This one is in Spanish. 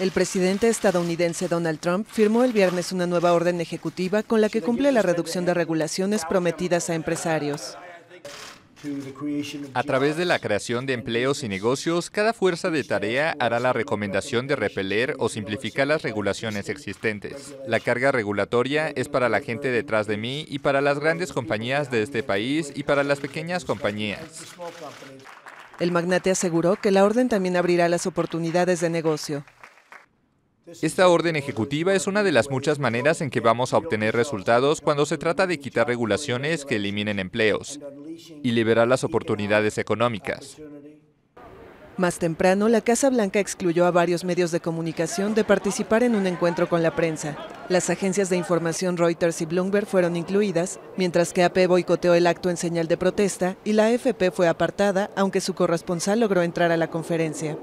El presidente estadounidense Donald Trump firmó el viernes una nueva orden ejecutiva con la que cumple la reducción de regulaciones prometidas a empresarios. A través de la creación de empleos y negocios, cada fuerza de tarea hará la recomendación de repeler o simplificar las regulaciones existentes. La carga regulatoria es para la gente detrás de mí y para las grandes compañías de este país y para las pequeñas compañías. El magnate aseguró que la orden también abrirá las oportunidades de negocio. Esta orden ejecutiva es una de las muchas maneras en que vamos a obtener resultados cuando se trata de quitar regulaciones que eliminen empleos y liberar las oportunidades económicas. Más temprano, la Casa Blanca excluyó a varios medios de comunicación de participar en un encuentro con la prensa. Las agencias de información Reuters y Bloomberg fueron incluidas, mientras que AP boicoteó el acto en señal de protesta y la AFP fue apartada, aunque su corresponsal logró entrar a la conferencia.